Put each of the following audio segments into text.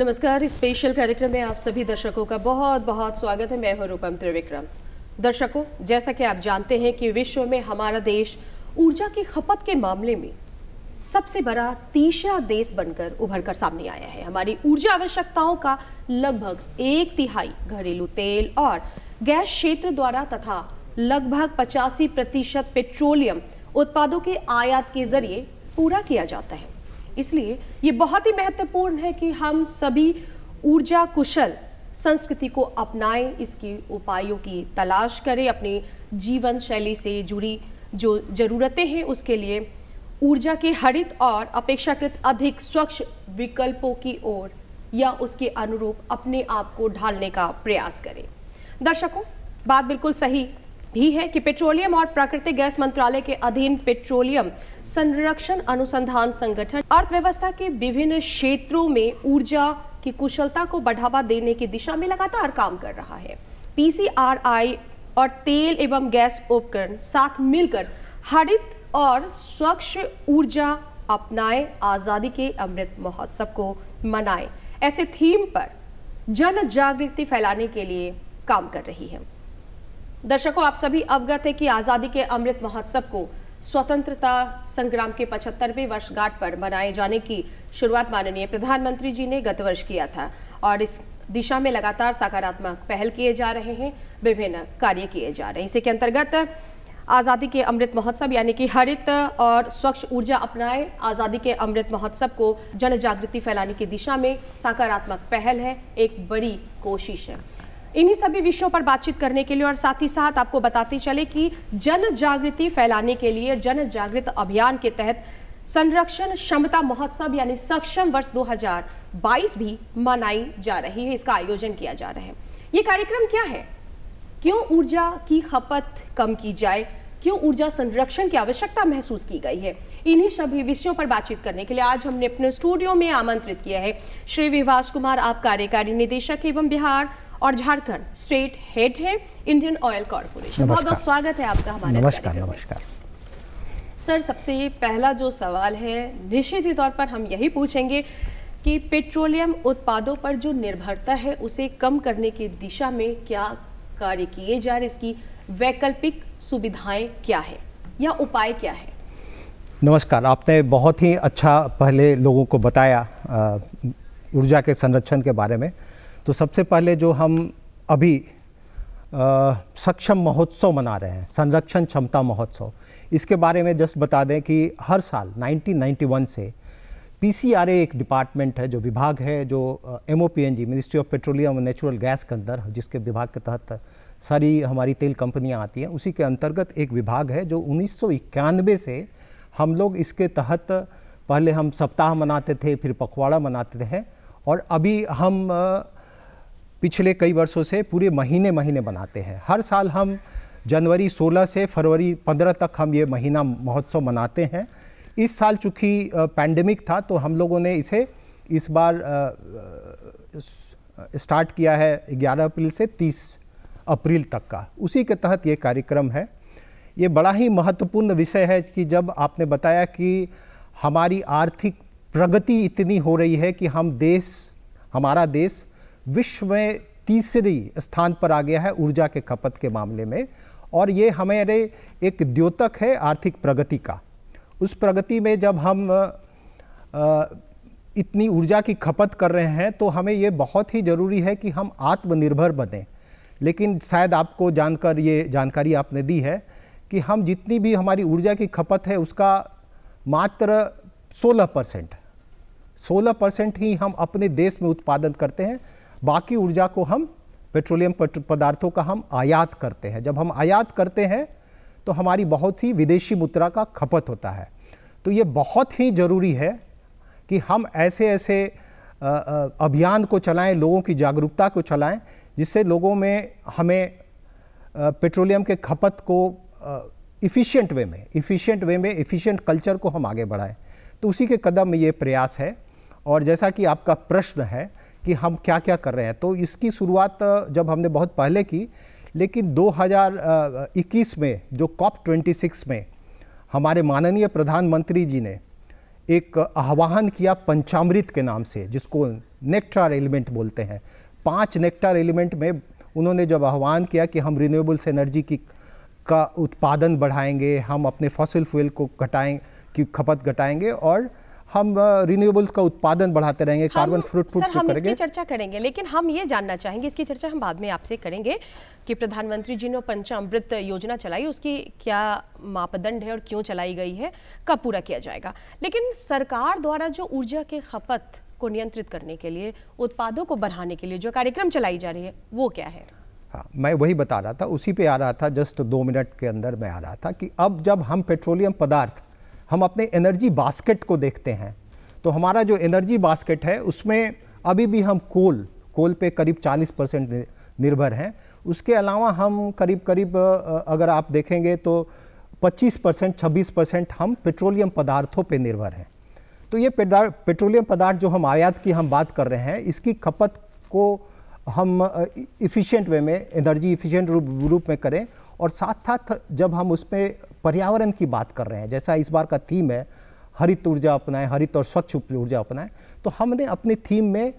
नमस्कार इस स्पेशल कार्यक्रम में आप सभी दर्शकों का बहुत बहुत स्वागत है मैं हूं रूपम त्रिविक्रम दर्शकों जैसा कि आप जानते हैं कि विश्व में हमारा देश ऊर्जा की खपत के मामले में सबसे बड़ा तीसरा देश बनकर उभर कर सामने आया है हमारी ऊर्जा आवश्यकताओं का लगभग एक तिहाई घरेलू तेल और गैस क्षेत्र द्वारा तथा लगभग पचासी प्रतिशत पेट्रोलियम उत्पादों के आयात के जरिए पूरा किया जाता है इसलिए ये बहुत ही महत्वपूर्ण है कि हम सभी ऊर्जा कुशल संस्कृति को अपनाएं इसकी उपायों की तलाश करें अपनी जीवन शैली से जुड़ी जो ज़रूरतें हैं उसके लिए ऊर्जा के हरित और अपेक्षाकृत अधिक स्वच्छ विकल्पों की ओर या उसके अनुरूप अपने आप को ढालने का प्रयास करें दर्शकों बात बिल्कुल सही भी है कि पेट्रोलियम और प्राकृतिक गैस मंत्रालय के अधीन पेट्रोलियम संरक्षण अनुसंधान संगठन अर्थव्यवस्था के विभिन्न क्षेत्रों में ऊर्जा की कुशलता को बढ़ावा देने की दिशा में लगातार काम कर रहा है पीसीआरआई और तेल एवं गैस उपकरण साथ मिलकर हरित और स्वच्छ ऊर्जा अपनाए आज़ादी के अमृत महोत्सव को मनाए ऐसे थीम पर जन जागृति फैलाने के लिए काम कर रही है दर्शकों आप सभी अवगत है कि आज़ादी के अमृत महोत्सव को स्वतंत्रता संग्राम के 75वें वर्षगांठ पर मनाए जाने की शुरुआत माननीय प्रधानमंत्री जी ने गत वर्ष किया था और इस दिशा में लगातार सकारात्मक पहल किए जा रहे हैं विभिन्न कार्य किए जा रहे हैं इसी के अंतर्गत आज़ादी के अमृत महोत्सव यानी कि हरित और स्वच्छ ऊर्जा अपनाए आज़ादी के अमृत महोत्सव को जन जागृति फैलाने की दिशा में सकारात्मक पहल है एक बड़ी कोशिश है इन्हीं सभी विषयों पर बातचीत करने के लिए और साथ ही साथ आपको बताते चले कि जन जागृति फैलाने के लिए जन जागृत अभियान के तहत संरक्षण क्षमता महोत्सव यानी सक्षम वर्ष 2022 भी मनाई जा रही है इसका आयोजन किया जा रहा है ये कार्यक्रम क्या है क्यों ऊर्जा की खपत कम की जाए क्यों ऊर्जा संरक्षण की आवश्यकता महसूस की गई है इन्हीं सभी विषयों पर बातचीत करने के लिए आज हमने अपने स्टूडियो में आमंत्रित किया है श्री विभाष कुमार आप कार्यकारी निदेशक एवं बिहार और झारखंड स्टेट हेड है इंडियन ऑयल कॉर्पोरेशन बहुत बहुत स्वागत है आपका हमारे नमस्कार नमस्कार सर सबसे पहला जो सवाल है निश्चित ही तौर पर हम यही पूछेंगे कि पेट्रोलियम उत्पादों पर जो निर्भरता है उसे कम करने की दिशा में क्या कार्य किए जा रहे इसकी वैकल्पिक सुविधाएं क्या है या उपाय क्या है नमस्कार आपने बहुत ही अच्छा पहले लोगों को बताया ऊर्जा के संरक्षण के बारे में तो सबसे पहले जो हम अभी आ, सक्षम महोत्सव मना रहे हैं संरक्षण क्षमता महोत्सव इसके बारे में जस्ट बता दें कि हर साल 1991 से पीसीआरए एक डिपार्टमेंट है जो विभाग है जो एम मिनिस्ट्री ऑफ पेट्रोलियम और नेचुरल गैस के अंदर जिसके विभाग के तहत सारी हमारी तेल कंपनियां आती हैं उसी के अंतर्गत एक विभाग है जो उन्नीस से हम लोग इसके तहत पहले हम सप्ताह मनाते थे फिर पखवाड़ा मनाते थे और अभी हम आ, पिछले कई वर्षों से पूरे महीने महीने मनाते हैं हर साल हम जनवरी 16 से फरवरी 15 तक हम ये महीना महोत्सव मनाते हैं इस साल चूँकि पैंडमिक था तो हम लोगों ने इसे इस बार स्टार्ट किया है 11 अप्रैल से 30 अप्रैल तक का उसी के तहत ये कार्यक्रम है ये बड़ा ही महत्वपूर्ण विषय है कि जब आपने बताया कि हमारी आर्थिक प्रगति इतनी हो रही है कि हम देश हमारा देश विश्व में तीसरी स्थान पर आ गया है ऊर्जा के खपत के मामले में और ये हमारे एक द्योतक है आर्थिक प्रगति का उस प्रगति में जब हम इतनी ऊर्जा की खपत कर रहे हैं तो हमें ये बहुत ही ज़रूरी है कि हम आत्मनिर्भर बनें लेकिन शायद आपको जानकर ये जानकारी आपने दी है कि हम जितनी भी हमारी ऊर्जा की खपत है उसका मात्र 16 परसेंट सोलह परसेंट ही हम अपने देश में उत्पादन करते हैं बाकी ऊर्जा को हम पेट्रोलियम पदार्थों का हम आयात करते हैं जब हम आयात करते हैं तो हमारी बहुत सी विदेशी मुद्रा का खपत होता है तो ये बहुत ही ज़रूरी है कि हम ऐसे ऐसे अभियान को चलाएं लोगों की जागरूकता को चलाएं जिससे लोगों में हमें पेट्रोलियम के खपत को इफ़िशियंट वे में इफ़िशियंट वे में इफ़िशियंट कल्चर को हम आगे बढ़ाएं तो उसी के कदम में ये प्रयास है और जैसा कि आपका प्रश्न है कि हम क्या क्या कर रहे हैं तो इसकी शुरुआत जब हमने बहुत पहले की लेकिन 2021 में जो कॉप 26 में हमारे माननीय प्रधानमंत्री जी ने एक आह्वान किया पंचामृत के नाम से जिसको नेक्टार एलिमेंट बोलते हैं पांच नेक्टार एलिमेंट में उन्होंने जब आह्वान किया कि हम रिन्यूएबल्स एनर्जी की का उत्पादन बढ़ाएंगे हम अपने फसल फ्यूल को घटाएँ की खपत घटाएँगे और हम रिन्यूएबल्स का उत्पादन बढ़ाते रहेंगे कार्बन फ्रूट सर हम इसकी चर्चा करेंगे लेकिन हम ये जानना चाहेंगे इसकी चर्चा हम बाद में आपसे करेंगे कि प्रधानमंत्री जी ने पंचामृत योजना चलाई उसकी क्या मापदंड है और क्यों चलाई गई है कब पूरा किया जाएगा लेकिन सरकार द्वारा जो ऊर्जा के खपत को नियंत्रित करने के लिए उत्पादों को बढ़ाने के लिए जो कार्यक्रम चलाई जा रही है वो क्या है हाँ मैं वही बता रहा था उसी पे आ रहा था जस्ट दो मिनट के अंदर मैं आ रहा था कि अब जब हम पेट्रोलियम पदार्थ हम अपने एनर्जी बास्केट को देखते हैं तो हमारा जो एनर्जी बास्केट है उसमें अभी भी हम कोल कोल पे करीब 40 परसेंट निर्भर हैं उसके अलावा हम करीब करीब अगर आप देखेंगे तो 25 परसेंट छब्बीस परसेंट हम पेट्रोलियम पदार्थों पे निर्भर हैं तो ये पेट्रोलियम पदार्थ जो हम आयात की हम बात कर रहे हैं इसकी खपत को हम इफ़िशेंट वे में एनर्जी इफ़िशेंट रूप रूप में करें और साथ साथ जब हम उसमें पर्यावरण की बात कर रहे हैं जैसा इस बार का थीम है हरित ऊर्जा अपनाएं हरित और स्वच्छ ऊर्जा अपनाएं तो हमने अपने थीम में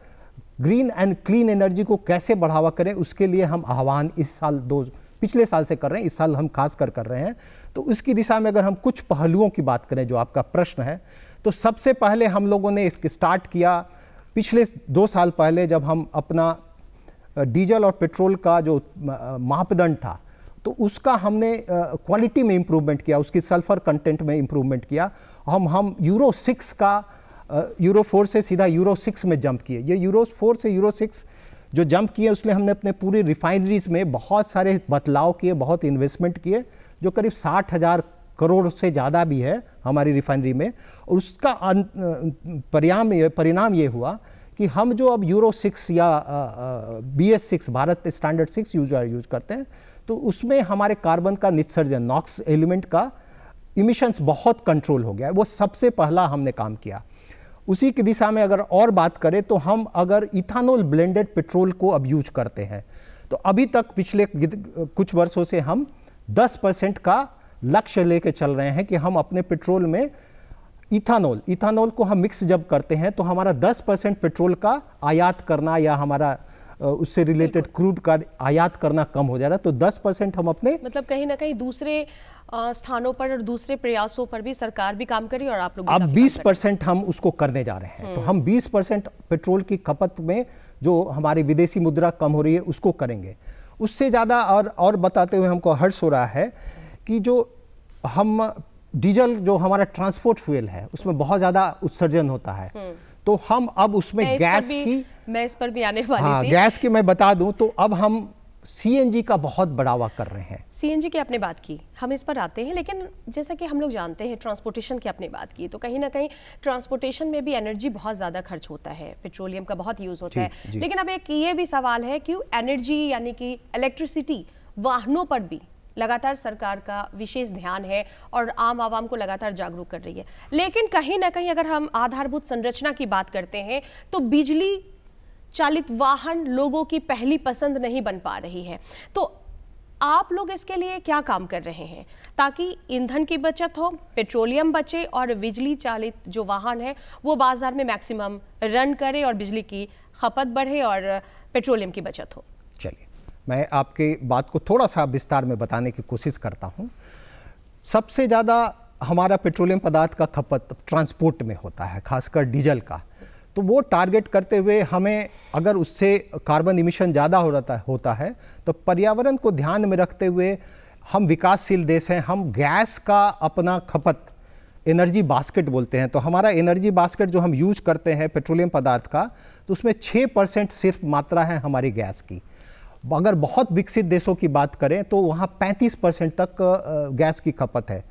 ग्रीन एंड क्लीन एनर्जी को कैसे बढ़ावा करें उसके लिए हम आह्वान इस साल दो पिछले साल से कर रहे हैं इस साल हम खास कर कर रहे हैं तो उसकी दिशा में अगर हम कुछ पहलुओं की बात करें जो आपका प्रश्न है तो सबसे पहले हम लोगों ने इसके स्टार्ट किया पिछले दो साल पहले जब हम अपना डीजल और पेट्रोल का जो मापदंड था तो उसका हमने क्वालिटी में इम्प्रूवमेंट किया उसकी सल्फर कंटेंट में इम्प्रूवमेंट किया हम हम यूरो सिक्स का यूरो फोर से सीधा यूरो सिक्स में जंप किए ये यूरो फोर से यूरो सिक्स जो जंप किए उसने हमने अपने पूरी रिफाइनरीज में बहुत सारे बदलाव किए बहुत इन्वेस्टमेंट किए जो करीब साठ हज़ार करोड़ से ज़्यादा भी है हमारी रिफाइनरी में और उसका परिणाम ये परिणाम ये हुआ कि हम जो अब यूरो सिक्स या B S six Bharat standard six use use करते हैं तो उसमें हमारे कार्बन का नित्सर्जन नॉक्स एलिमेंट का इमिशंस बहुत कंट्रोल हो गया है वो सबसे पहला हमने काम किया उसी की दिशा में अगर और बात करें तो हम अगर इथानोल ब्लेंडेड पेट्रोल को अब यूज करते हैं तो अभी तक पिछले कुछ वर्षों से हम 10 परसेंट का लक्ष्य लेके चल रहे हैं कि हम अपने पेट्रोल में इथानॉल इथानॉल को हम मिक्स जब करते हैं तो हमारा 10 परसेंट पेट्रोल का आयात करना या हमारा उससे रिलेटेड क्रूड का आयात करना कम हो जा रहा है तो 10 परसेंट हम अपने मतलब कहीं ना कहीं दूसरे स्थानों पर और दूसरे प्रयासों पर भी सरकार भी काम करी है और आप लोग अब 20 परसेंट हम उसको करने जा रहे हैं तो हम 20 हम्म। परसेंट पेट्रोल की खपत में जो हमारी विदेशी मुद्रा कम हो रही है उसको करेंगे उससे ज़्यादा और और बताते हुए हमको हर्ष हो रहा है कि जो हम डीजल जो हमारा ट्रांसपोर्ट फ्यूल है उसमें बहुत ज़्यादा उत्सर्जन होता है हम्म। तो हम अब उसमें गैस की मैं इस पर भी आने वाली हाँ गैस की मैं बता दूं तो अब हम सीएनजी का बहुत बढ़ावा कर रहे हैं सीएनजी की आपने बात की हम इस पर आते हैं लेकिन जैसा कि हम लोग जानते हैं ट्रांसपोर्टेशन की आपने बात की तो कहीं ना कहीं ट्रांसपोर्टेशन में भी एनर्जी बहुत ज़्यादा खर्च होता है पेट्रोलियम का बहुत यूज़ होता जी, है जी। लेकिन अब एक ये भी सवाल है कि एनर्जी यानी कि इलेक्ट्रिसिटी वाहनों पर भी लगातार सरकार का विशेष ध्यान है और आम आवाम को लगातार जागरूक कर रही है लेकिन कहीं ना कहीं अगर हम आधारभूत संरचना की बात करते हैं तो बिजली चालित वाहन लोगों की पहली पसंद नहीं बन पा रही है तो आप लोग इसके लिए क्या काम कर रहे हैं ताकि ईंधन की बचत हो पेट्रोलियम बचे और बिजली चालित जो वाहन है वो बाजार में मैक्सिमम रन करे और बिजली की खपत बढ़े और पेट्रोलियम की बचत हो चलिए मैं आपके बात को थोड़ा सा विस्तार में बताने की कोशिश करता हूँ सबसे ज़्यादा हमारा पेट्रोलियम पदार्थ का खपत ट्रांसपोर्ट में होता है खासकर डीजल का तो वो टारगेट करते हुए हमें अगर उससे कार्बन इमिशन ज़्यादा हो रहा होता है तो पर्यावरण को ध्यान में रखते हुए हम विकासशील देश हैं हम गैस का अपना खपत एनर्जी बास्केट बोलते हैं तो हमारा एनर्जी बास्केट जो हम यूज करते हैं पेट्रोलियम पदार्थ का तो उसमें छः परसेंट सिर्फ मात्रा है हमारी गैस की अगर बहुत विकसित देशों की बात करें तो वहाँ 35 परसेंट तक गैस की खपत है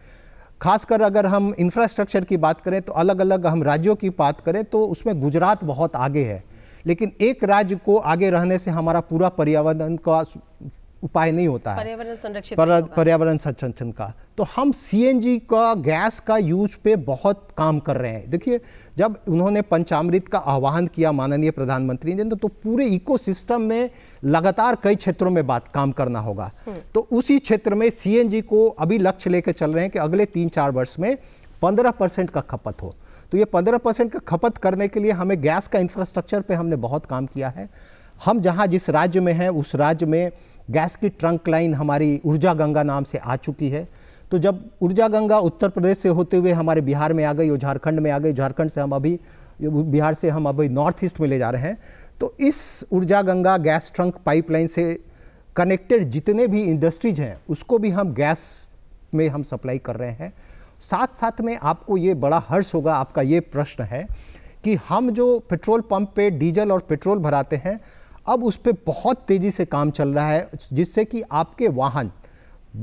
खासकर अगर हम इंफ्रास्ट्रक्चर की बात करें तो अलग अलग हम राज्यों की बात करें तो उसमें गुजरात बहुत आगे है लेकिन एक राज्य को आगे रहने से हमारा पूरा पर्यावरण का उपाय नहीं होता है पर्यावरण संरक्षण का तो हम सीएनजी का गैस का यूज पे बहुत काम कर रहे हैं देखिए जब उन्होंने पंचामृत का आह्वान किया माननीय प्रधानमंत्री ने तो पूरे इकोसिस्टम में लगातार कई क्षेत्रों में बात काम करना होगा हम्म। तो उसी क्षेत्र में सीएनजी को अभी लक्ष्य लेकर चल रहे हैं कि अगले तीन चार वर्ष में पंद्रह परसेंट का खपत हो तो ये पंद्रह परसेंट का खपत करने के लिए हमें गैस का इंफ्रास्ट्रक्चर पे हमने बहुत काम किया है हम जहाँ जिस राज्य में हैं उस राज्य में गैस की ट्रंक लाइन हमारी ऊर्जा गंगा नाम से आ चुकी है तो जब ऊर्जा गंगा उत्तर प्रदेश से होते हुए हमारे बिहार में आ गई और झारखंड में आ गई झारखंड से हम अभी बिहार से हम अभी नॉर्थ ईस्ट में ले जा रहे हैं तो इस Urja Ganga gas trunk pipeline से कनेक्टेड जितने भी इंडस्ट्रीज हैं उसको भी हम गैस में हम सप्लाई कर रहे हैं साथ साथ में आपको ये बड़ा हर्ष होगा आपका ये प्रश्न है कि हम जो पेट्रोल पंप पे डीजल और पेट्रोल भराते हैं अब उस पर बहुत तेज़ी से काम चल रहा है जिससे कि आपके वाहन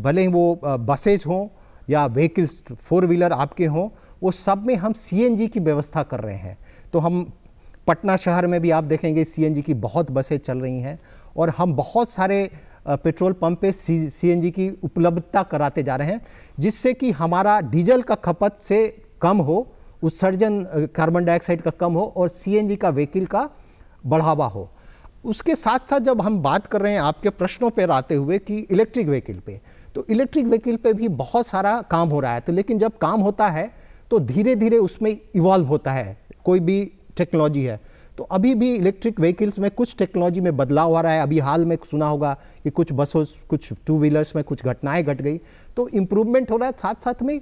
भले वो बसेज हों या व्हीकल्स फोर व्हीलर आपके हों वो सब में हम सीएनजी की व्यवस्था कर रहे हैं तो हम पटना शहर में भी आप देखेंगे सीएनजी की बहुत बसें चल रही हैं और हम बहुत सारे पेट्रोल पंप पे सीएनजी की उपलब्धता कराते जा रहे हैं जिससे कि हमारा डीजल का खपत से कम हो उत्सर्जन कार्बन डाइऑक्साइड का कम हो और सीएनजी का व्हीकल का बढ़ावा हो उसके साथ साथ जब हम बात कर रहे हैं आपके प्रश्नों पर आते हुए कि इलेक्ट्रिक व्हीकल पे तो इलेक्ट्रिक व्हीकल पे भी बहुत सारा काम हो रहा है तो लेकिन जब काम होता है तो धीरे धीरे उसमें इवॉल्व होता है कोई भी टेक्नोलॉजी है तो अभी भी इलेक्ट्रिक व्हीकल्स में कुछ टेक्नोलॉजी में बदलाव आ रहा है अभी हाल में सुना होगा कि कुछ बसों कुछ टू व्हीलर्स में कुछ घटनाएं घट गट गई तो इम्प्रूवमेंट हो रहा है साथ साथ में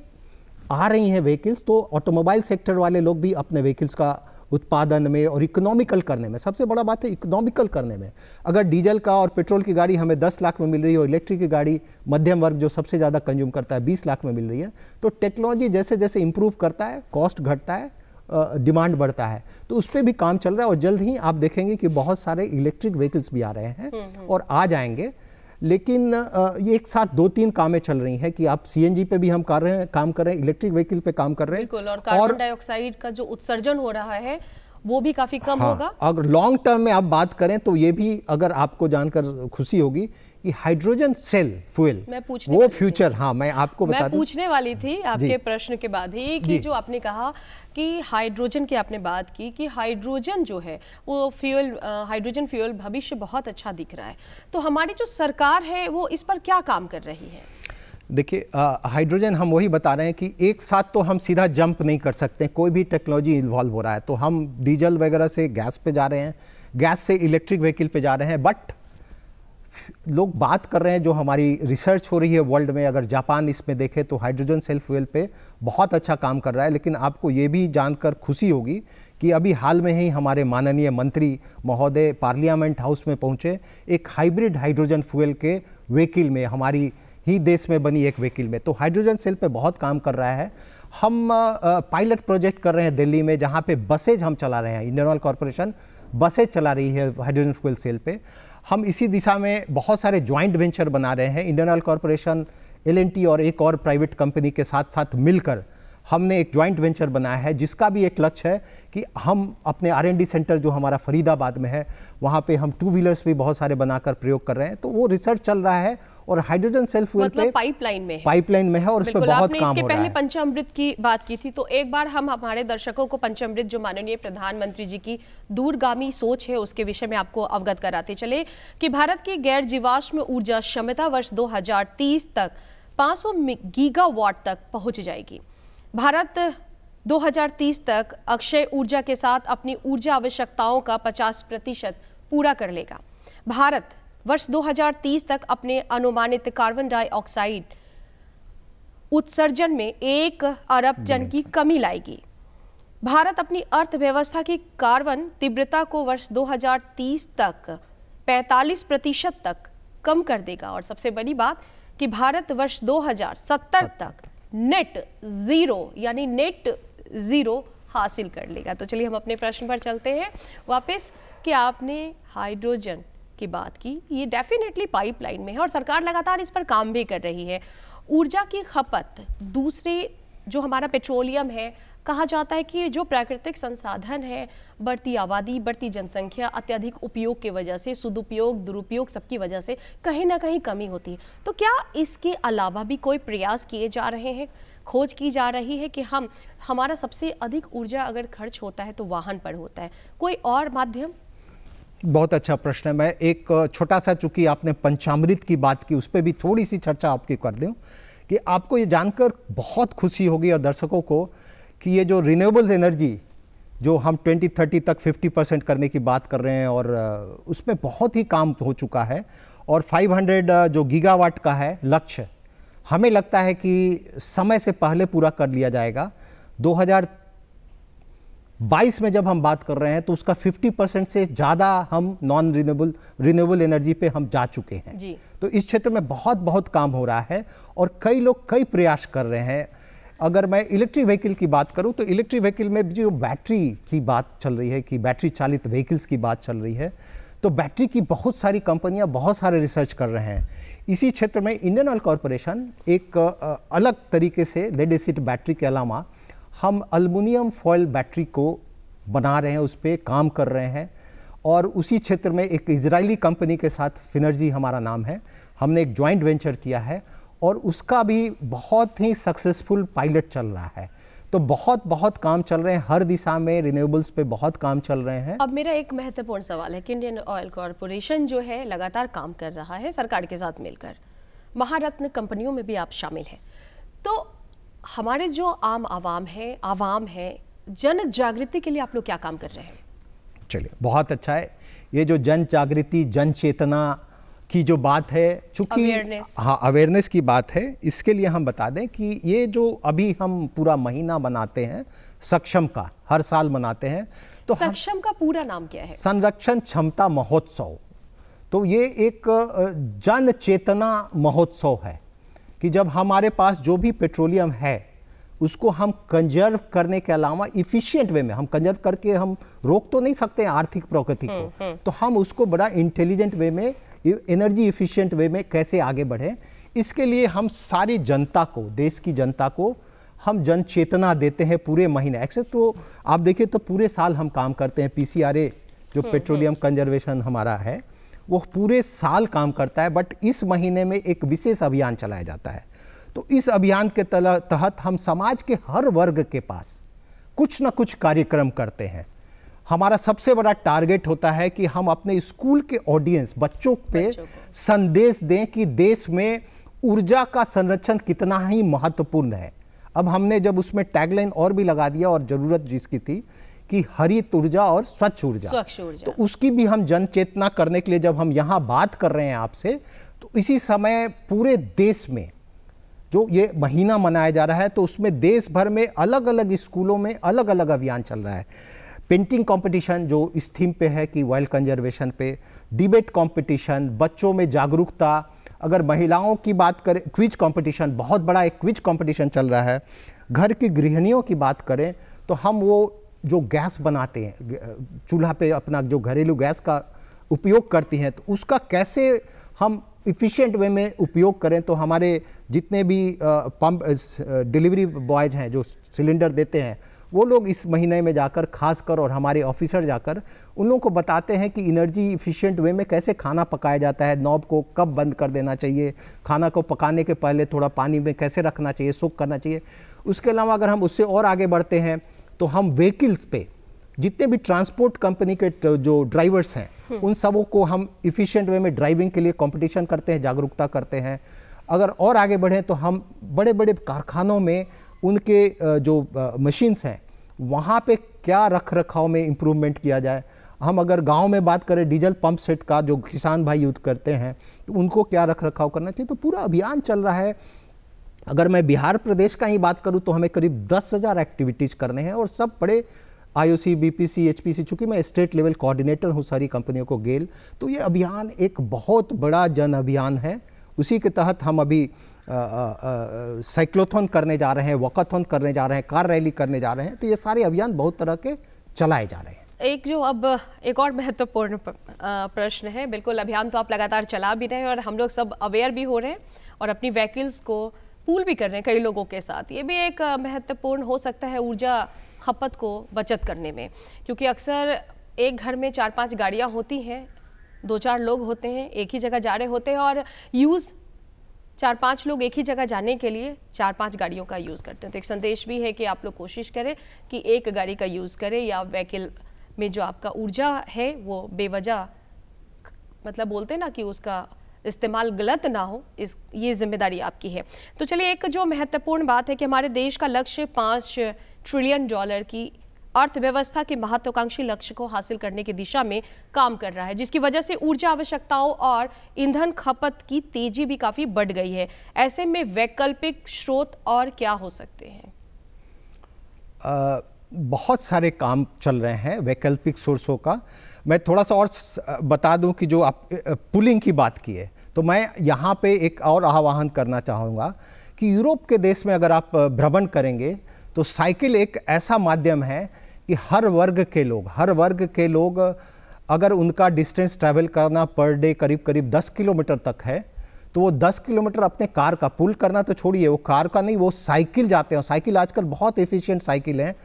आ रही हैं व्हीकल्स तो ऑटोमोबाइल सेक्टर वाले लोग भी अपने व्हीकल्स का उत्पादन में और इकोनॉमिकल करने में सबसे बड़ा बात है इकोनॉमिकल करने में अगर डीजल का और पेट्रोल की गाड़ी हमें 10 लाख में मिल रही है और इलेक्ट्रिक की गाड़ी मध्यम वर्ग जो सबसे ज़्यादा कंज्यूम करता है 20 लाख में मिल रही है तो टेक्नोलॉजी जैसे जैसे इंप्रूव करता है कॉस्ट घटता है डिमांड बढ़ता है तो उस पर भी काम चल रहा है और जल्द ही आप देखेंगे कि बहुत सारे इलेक्ट्रिक व्हीकल्स भी आ रहे हैं हम्म, हम्म। और आ जाएंगे लेकिन ये एक साथ दो तीन कामें चल रही हैं कि आप सीएनजी पे भी हम कर रहे हैं काम कर रहे हैं इलेक्ट्रिक व्हीकल पे काम कर रहे हैं और कार्बन डाइऑक्साइड का जो उत्सर्जन हो रहा है वो भी काफ़ी कम हाँ, होगा अगर लॉन्ग टर्म में आप बात करें तो ये भी अगर आपको जानकर खुशी होगी कि हाइड्रोजन सेल फ्यूल वो फ्यूचर हाँ मैं आपको बता मैं पूछने वाली थी आपके प्रश्न के बाद ही कि जो आपने कहा कि हाइड्रोजन की आपने बात की कि हाइड्रोजन जो है वो फ्यूल हाइड्रोजन फ्यूल भविष्य बहुत अच्छा दिख रहा है तो हमारी जो सरकार है वो इस पर क्या काम कर रही है देखिए हाइड्रोजन हम वही बता रहे हैं कि एक साथ तो हम सीधा जंप नहीं कर सकते कोई भी टेक्नोलॉजी इन्वॉल्व हो रहा है तो हम डीजल वगैरह से गैस पे जा रहे हैं गैस से इलेक्ट्रिक व्हीकल पे जा रहे हैं बट लोग बात कर रहे हैं जो हमारी रिसर्च हो रही है वर्ल्ड में अगर जापान इसमें देखे तो हाइड्रोजन सेल वेल पे बहुत अच्छा काम कर रहा है लेकिन आपको ये भी जानकर खुशी होगी कि अभी हाल में ही हमारे माननीय मंत्री महोदय पार्लियामेंट हाउस में पहुंचे एक हाइब्रिड हाइड्रोजन फ्यूल के व्हीकिल में हमारी ही देश में बनी एक व्हीकिल में तो हाइड्रोजन सेल पे बहुत काम कर रहा है हम पायलट प्रोजेक्ट कर रहे हैं दिल्ली में जहाँ पे बसेज हम चला रहे हैं इंडियन ऑयल कॉरपोरेशन बसेज चला रही है हाइड्रोजन फ्यूल सेल पर हम इसी दिशा में बहुत सारे ज्वाइंट वेंचर बना रहे हैं इंडियन ऑयल कॉरपोरेशन एल और एक और प्राइवेट कंपनी के साथ साथ मिलकर हमने एक ज्वाइंट वेंचर बनाया है जिसका भी एक लक्ष्य है कि हम अपने आर सेंटर जो हमारा फरीदाबाद में है वहाँ पे हम टू व्हीलर्स भी बहुत सारे बनाकर प्रयोग कर रहे हैं तो वो रिसर्च चल रहा है और हाइड्रोजन सेल्फ फ्यूल मतलब पाइपलाइन में पाइपलाइन में है और उसमें बहुत काम इसके हो पहले पंचामृत की बात की थी तो एक बार हम हमारे दर्शकों को पंचामृत जो माननीय प्रधानमंत्री जी की दूरगामी सोच है उसके विषय में आपको अवगत कराते चले कि भारत की गैर जीवाश्म ऊर्जा क्षमता वर्ष दो तक 500 गीगावाट तक पहुंच जाएगी भारत 2030 तक अक्षय ऊर्जा के साथ अपनी ऊर्जा आवश्यकताओं का 50 प्रतिशत पूरा कर लेगा भारत वर्ष 2030 तक अपने अनुमानित कार्बन डाइऑक्साइड उत्सर्जन में एक अरब टन की कमी लाएगी भारत अपनी अर्थव्यवस्था की कार्बन तीव्रता को वर्ष 2030 तक 45 प्रतिशत तक कम कर देगा और सबसे बड़ी बात कि भारत वर्ष 2070 तक नेट ज़ीरो यानी नेट ज़ीरो हासिल कर लेगा तो चलिए हम अपने प्रश्न पर चलते हैं वापस कि आपने हाइड्रोजन की बात की ये डेफिनेटली पाइपलाइन में है और सरकार लगातार इस पर काम भी कर रही है ऊर्जा की खपत दूसरे जो हमारा पेट्रोलियम है कहा जाता है कि जो प्राकृतिक संसाधन है बढ़ती आबादी बढ़ती जनसंख्या अत्यधिक उपयोग की वजह से सदुपयोग दुरुपयोग सबकी वजह से कहीं ना कहीं कमी होती है तो क्या इसके अलावा भी कोई प्रयास किए जा रहे हैं खोज की जा रही है कि हम हमारा सबसे अधिक ऊर्जा अगर खर्च होता है तो वाहन पर होता है कोई और माध्यम बहुत अच्छा प्रश्न है मैं एक छोटा सा चूंकि आपने पंचामृत की बात की उस पर भी थोड़ी सी चर्चा आपकी कर दूँ कि आपको ये जानकर बहुत खुशी होगी और दर्शकों को कि ये जो रिन्यूएबल्स एनर्जी जो हम 2030 तक 50 परसेंट करने की बात कर रहे हैं और उसमें बहुत ही काम हो चुका है और 500 जो गीगावाट का है लक्ष्य हमें लगता है कि समय से पहले पूरा कर लिया जाएगा 2022 में जब हम बात कर रहे हैं तो उसका 50 परसेंट से ज़्यादा हम नॉन रिन्यूएबल रिन्यूएबल एनर्जी पे हम जा चुके हैं जी। तो इस क्षेत्र में बहुत बहुत काम हो रहा है और कई लोग कई प्रयास कर रहे हैं अगर मैं इलेक्ट्रिक व्हीकल की बात करूं तो इलेक्ट्रिक व्हीकल में जो बैटरी की बात चल रही है कि बैटरी चालित व्हीकल्स की बात चल रही है तो बैटरी की बहुत सारी कंपनियां बहुत सारे रिसर्च कर रहे हैं इसी क्षेत्र में इंडियन ऑयल कॉरपोरेशन एक अलग तरीके से लेड एसिड बैटरी के अलावा हम अल्मोनियम फॉयल बैटरी को बना रहे हैं उस पर काम कर रहे हैं और उसी क्षेत्र में एक इजरायली कंपनी के साथ फिनर्जी हमारा नाम है हमने एक ज्वाइंट वेंचर किया है और उसका भी बहुत ही सक्सेसफुल पायलट चल रहा है तो बहुत बहुत काम चल रहे हैं हर दिशा में रिन्यूएबल्स पे बहुत काम चल रहे हैं अब मेरा एक महत्वपूर्ण सवाल है कि इंडियन ऑयल कॉरपोरेशन जो है लगातार काम कर रहा है सरकार के साथ मिलकर महारत्न कंपनियों में भी आप शामिल हैं तो हमारे जो आम आवाम है आवाम है जन जागृति के लिए आप लोग क्या काम कर रहे हैं चलिए बहुत अच्छा है ये जो जन जागृति जन चेतना की जो बात है चूंकि हाँ अवेयरनेस की बात है इसके लिए हम बता दें कि ये जो अभी हम पूरा महीना मनाते हैं सक्षम का हर साल मनाते हैं तो सक्षम का पूरा नाम क्या है संरक्षण क्षमता महोत्सव तो ये एक जन चेतना महोत्सव है कि जब हमारे पास जो भी पेट्रोलियम है उसको हम कंजर्व करने के अलावा इफ़िशियंट वे में हम कंजर्व करके हम रोक तो नहीं सकते आर्थिक प्रगति को हम्म, हम्म। तो हम उसको बड़ा इंटेलिजेंट वे में एनर्जी इफिशियंट वे में कैसे आगे बढ़ें इसके लिए हम सारी जनता को देश की जनता को हम जन चेतना देते हैं पूरे महीने एक्सेस तो आप देखिए तो पूरे साल हम काम करते हैं पीसीआरए जो पेट्रोलियम हम्म, कंजर्वेशन हम्म। हमारा है वो पूरे साल काम करता है बट इस महीने में एक विशेष अभियान चलाया जाता है तो इस अभियान के तहत हम समाज के हर वर्ग के पास कुछ ना कुछ कार्यक्रम करते हैं हमारा सबसे बड़ा टारगेट होता है कि हम अपने स्कूल के ऑडियंस बच्चों पे बच्चों संदेश दें कि देश में ऊर्जा का संरक्षण कितना ही महत्वपूर्ण है अब हमने जब उसमें टैगलाइन और भी लगा दिया और ज़रूरत जिसकी थी कि हरित ऊर्जा और स्वच्छ ऊर्जा स्वच्छ ऊर्जा तो उसकी भी हम जन चेतना करने के लिए जब हम यहाँ बात कर रहे हैं आपसे तो इसी समय पूरे देश में जो ये महीना मनाया जा रहा है तो उसमें देश भर में अलग अलग स्कूलों में अलग अलग अभियान चल रहा है पेंटिंग कंपटीशन जो इस थीम पे है कि वाइल्ड कंजर्वेशन पे डिबेट कंपटीशन बच्चों में जागरूकता अगर महिलाओं की बात करें क्विज कंपटीशन बहुत बड़ा एक क्विज कंपटीशन चल रहा है घर की गृहिणियों की बात करें तो हम वो जो गैस बनाते हैं चूल्हा पे अपना जो घरेलू गैस का उपयोग करती हैं तो उसका कैसे हम इफ़िशेंट वे में उपयोग करें तो हमारे जितने भी पंप डिलीवरी बॉयज़ हैं जो सिलेंडर देते हैं वो लोग इस महीने में जाकर खासकर और हमारे ऑफिसर जाकर उन लोगों को बताते हैं कि एनर्जी इफ़िशेंट वे में कैसे खाना पकाया जाता है नॉब को कब बंद कर देना चाहिए खाना को पकाने के पहले थोड़ा पानी में कैसे रखना चाहिए सूख करना चाहिए उसके अलावा अगर हम उससे और आगे बढ़ते हैं तो हम व्हीकल्स पे जितने भी ट्रांसपोर्ट कंपनी के जो ड्राइवर्स हैं हम्म। उन सबों को हम इफ़िशेंट वे में ड्राइविंग के लिए कॉम्पिटिशन करते हैं जागरूकता करते हैं अगर और आगे बढ़ें तो हम बड़े बड़े कारखानों में उनके जो मशीन्स हैं वहाँ पे क्या रख रखाव में इम्प्रूवमेंट किया जाए हम अगर गांव में बात करें डीजल पंप सेट का जो किसान भाई यूज करते हैं तो उनको क्या रख रखाव करना चाहिए तो पूरा अभियान चल रहा है अगर मैं बिहार प्रदेश का ही बात करूँ तो हमें करीब दस हज़ार एक्टिविटीज़ करने हैं और सब बड़े I O C B P C H P C चूँकि मैं स्टेट लेवल कोऑर्डिनेटर हूँ सारी कंपनियों को गेल तो ये अभियान एक बहुत बड़ा जन अभियान है उसी के तहत हम अभी साइक्लोथन करने जा रहे हैं वकाथन करने जा रहे हैं कार रैली करने जा रहे हैं तो ये सारे अभियान बहुत तरह के चलाए जा रहे हैं एक जो अब एक और महत्वपूर्ण प्रश्न है बिल्कुल अभियान तो आप लगातार चला भी रहे हैं और हम लोग सब अवेयर भी हो रहे हैं और अपनी व्हीकल्स को पूल भी कर रहे हैं कई लोगों के साथ ये भी एक महत्वपूर्ण हो सकता है ऊर्जा खपत को बचत करने में क्योंकि अक्सर एक घर में चार पांच गाड़ियां होती हैं दो चार लोग होते हैं एक ही जगह जा रहे होते हैं और यूज़ चार पांच लोग एक ही जगह जाने के लिए चार पांच गाड़ियों का यूज़ करते हैं तो एक संदेश भी है कि आप लोग कोशिश करें कि एक गाड़ी का यूज़ करें या व्हीकल में जो आपका ऊर्जा है वो बेवजह मतलब बोलते हैं ना कि उसका इस्तेमाल गलत ना हो इस ये जिम्मेदारी आपकी है तो चलिए एक जो महत्वपूर्ण बात है कि हमारे देश का लक्ष्य पाँच ट्रिलियन डॉलर की अर्थव्यवस्था के महत्वाकांक्षी लक्ष्य को हासिल करने की दिशा में काम कर रहा है जिसकी वजह से ऊर्जा आवश्यकताओं और ईंधन खपत की तेजी भी काफ़ी बढ़ गई है ऐसे में वैकल्पिक स्रोत और क्या हो सकते हैं बहुत सारे काम चल रहे हैं वैकल्पिक सोर्सों का मैं थोड़ा सा और बता दूं कि जो आप पुलिंग की बात की है तो मैं यहाँ पे एक और आह्वान करना चाहूँगा कि यूरोप के देश में अगर आप भ्रमण करेंगे तो साइकिल एक ऐसा माध्यम है कि हर वर्ग के लोग हर वर्ग के लोग अगर उनका डिस्टेंस ट्रैवल करना पर डे करीब करीब 10 किलोमीटर तक है तो वो 10 किलोमीटर अपने कार का पुल करना तो छोड़िए वो कार का नहीं वो साइकिल जाते हैं साइकिल आजकल बहुत एफिशिएंट साइकिल हैं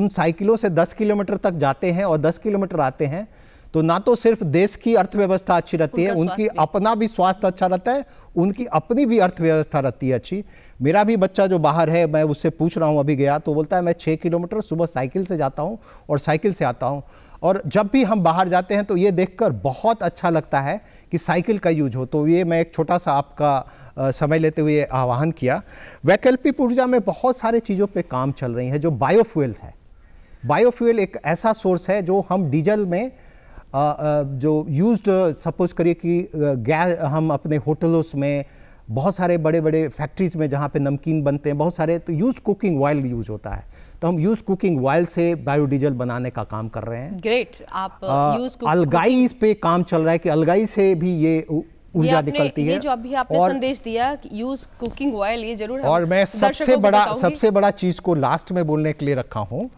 उन साइकिलों से 10 किलोमीटर तक जाते हैं और 10 किलोमीटर आते हैं तो ना तो सिर्फ देश की अर्थव्यवस्था अच्छी रहती है उनकी अपना भी स्वास्थ्य अच्छा रहता है उनकी अपनी भी अर्थव्यवस्था रहती है अच्छी मेरा भी बच्चा जो बाहर है मैं उससे पूछ रहा हूँ अभी गया तो बोलता है मैं छः किलोमीटर सुबह साइकिल से जाता हूँ और साइकिल से आता हूँ और जब भी हम बाहर जाते हैं तो ये देखकर बहुत अच्छा लगता है कि साइकिल का यूज हो तो ये मैं एक छोटा सा आपका समय लेते हुए आह्वान किया वैकल्पिक ऊर्जा में बहुत सारे चीज़ों पे काम चल रही है जो बायोफ्यूल्स है बायोफ्यूल एक ऐसा सोर्स है जो हम डीजल में जो यूज्ड सपोज uh, करिए कि गैस uh, हम अपने होटलों में बहुत सारे बड़े बड़े फैक्ट्रीज़ में जहाँ पे नमकीन बनते हैं बहुत सारे तो यूज कुकिंग ऑयल यूज होता है तो हम यूज कुकिंग ऑयल से बायोडीजल बनाने का काम कर रहे हैं ग्रेट आप यूज अलगाई uh, पे काम चल रहा है कि अलगाई से भी ये ऊर्जा निकलती है जो अभी आपने और, संदेश दिया यूज कुकिंग ऑयल ये जरूर और मैं सबसे बड़ा सबसे बड़ा चीज़ को लास्ट में बोलने के लिए रखा हूँ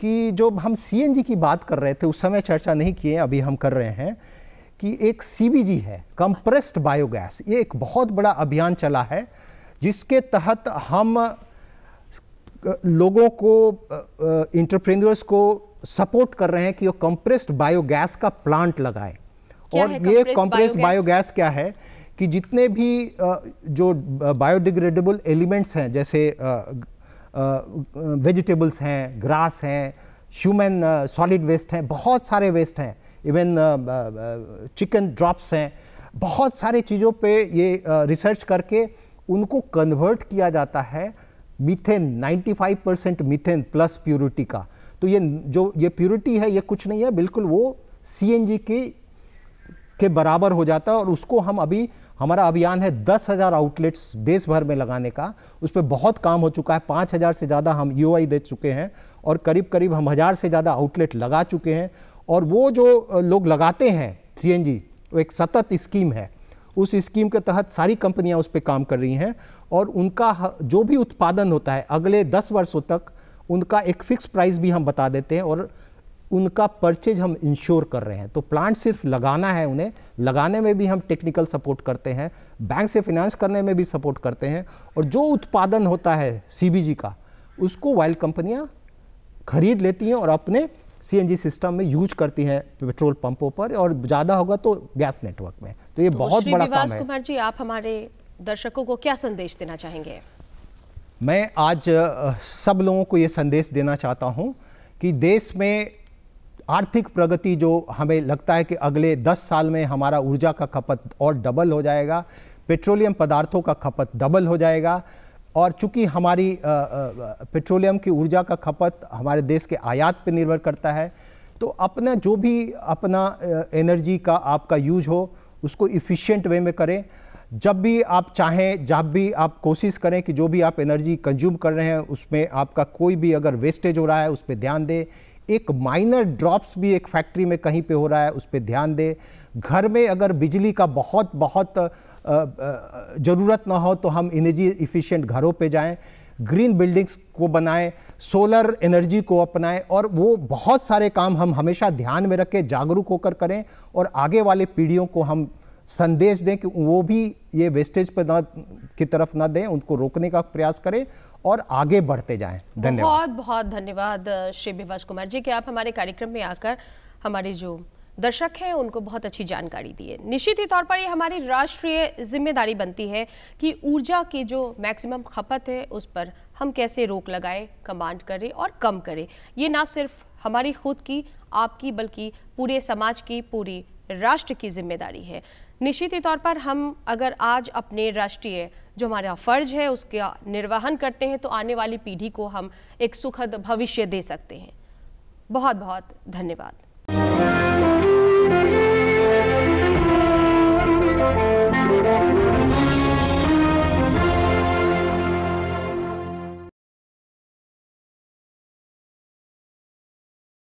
कि जो हम सी की बात कर रहे थे उस समय चर्चा नहीं किए अभी हम कर रहे हैं कि एक सी है कंप्रेस्ड बायोगैस ये एक बहुत बड़ा अभियान चला है जिसके तहत हम लोगों को इंटरप्रेन्योर्स को सपोर्ट कर रहे हैं कि वो कंप्रेस्ड बायोगैस का प्लांट लगाएं और ये कंप्रेस्ड बायोगैस क्या है कि जितने भी जो बायोडिग्रेडेबल एलिमेंट्स हैं जैसे वेजिटेबल्स हैं ग्रास हैं ह्यूमन सॉलिड वेस्ट हैं बहुत सारे वेस्ट हैं इवन चिकन ड्रॉप्स हैं बहुत सारे चीज़ों पे ये रिसर्च करके उनको कन्वर्ट किया जाता है methane 95 percent methane plus purity का तो ये जो ये प्योरिटी है ये कुछ नहीं है बिल्कुल वो सी के के बराबर हो जाता है और उसको हम अभी हमारा अभियान है दस हज़ार आउटलेट्स देश भर में लगाने का उस पर बहुत काम हो चुका है पाँच हज़ार से ज़्यादा हम यू दे चुके हैं और करीब करीब हम हज़ार से ज़्यादा आउटलेट लगा चुके हैं और वो जो लोग लगाते हैं सी वो एक सतत स्कीम है उस स्कीम के तहत सारी कंपनियां उस पर काम कर रही हैं और उनका जो भी उत्पादन होता है अगले दस वर्षों तक उनका एक फिक्स प्राइस भी हम बता देते हैं और उनका परचेज हम इंश्योर कर रहे हैं तो प्लांट सिर्फ लगाना है उन्हें लगाने में भी हम टेक्निकल सपोर्ट करते हैं बैंक से फिनेंस करने में भी सपोर्ट करते हैं और जो उत्पादन होता है सी का उसको वाइल्ड कंपनियां खरीद लेती हैं और अपने सीएनजी सिस्टम में यूज करती हैं पेट्रोल पंपों पर और ज़्यादा होगा तो गैस नेटवर्क में तो ये तो बहुत बड़ा काम है कुमार जी आप हमारे दर्शकों को क्या संदेश देना चाहेंगे मैं आज सब लोगों को ये संदेश देना चाहता हूँ कि देश में आर्थिक प्रगति जो हमें लगता है कि अगले 10 साल में हमारा ऊर्जा का खपत और डबल हो जाएगा पेट्रोलियम पदार्थों का खपत डबल हो जाएगा और चूंकि हमारी पेट्रोलियम की ऊर्जा का खपत हमारे देश के आयात पर निर्भर करता है तो अपना जो भी अपना एनर्जी का आपका यूज हो उसको इफ़िशियंट वे में करें जब भी आप चाहें जब भी आप कोशिश करें कि जो भी आप एनर्जी कंज्यूम कर रहे हैं उसमें आपका कोई भी अगर वेस्टेज हो रहा है उस पर ध्यान दें एक माइनर ड्रॉप्स भी एक फैक्ट्री में कहीं पे हो रहा है उस पर ध्यान दें घर में अगर बिजली का बहुत बहुत ज़रूरत ना हो तो हम एनर्जी इफ़िशेंट घरों पे जाएं ग्रीन बिल्डिंग्स को बनाएं सोलर एनर्जी को अपनाएं और वो बहुत सारे काम हम हमेशा ध्यान में रखें जागरूक होकर करें और आगे वाले पीढ़ियों को हम संदेश दें कि वो भी ये वेस्टेज पर ना की तरफ ना दें उनको रोकने का प्रयास करें और आगे बढ़ते जाएं धन्यवाद बहुत बहुत धन्यवाद श्री विभाष कुमार जी कि आप हमारे कार्यक्रम में आकर हमारे जो दर्शक हैं उनको बहुत अच्छी जानकारी दी है निश्चित ही तौर पर ये हमारी राष्ट्रीय जिम्मेदारी बनती है कि ऊर्जा की जो मैक्सिमम खपत है उस पर हम कैसे रोक लगाए कमांड करें और कम करें ये ना सिर्फ हमारी खुद की आपकी बल्कि पूरे समाज की पूरी राष्ट्र की जिम्मेदारी है निश्चित तौर पर हम अगर आज अपने राष्ट्रीय जो हमारा फ़र्ज है उसका निर्वहन करते हैं तो आने वाली पीढ़ी को हम एक सुखद भविष्य दे सकते हैं बहुत बहुत धन्यवाद